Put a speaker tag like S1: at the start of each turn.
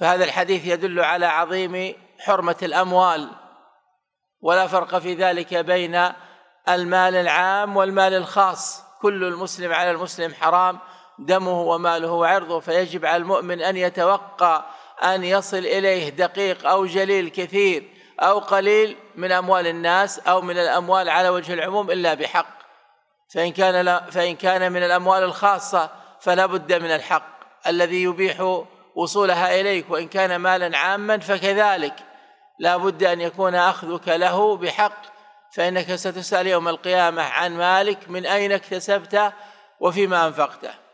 S1: فهذا الحديث يدل على عظيم حرمة الأموال ولا فرق في ذلك بين المال العام والمال الخاص كل المسلم على المسلم حرام دمه وماله وعرضه فيجب على المؤمن أن يتوقع أن يصل إليه دقيق أو جليل كثير أو قليل من أموال الناس أو من الأموال على وجه العموم إلا بحق فإن كان لا فإن كان من الأموال الخاصة فلا بد من الحق الذي يبيح وصولها إليك وإن كان مالا عاما فكذلك لا بد أن يكون أخذك له بحق فإنك ستسأل يوم القيامة عن مالك من أين اكتسبته
S2: وفيما أنفقته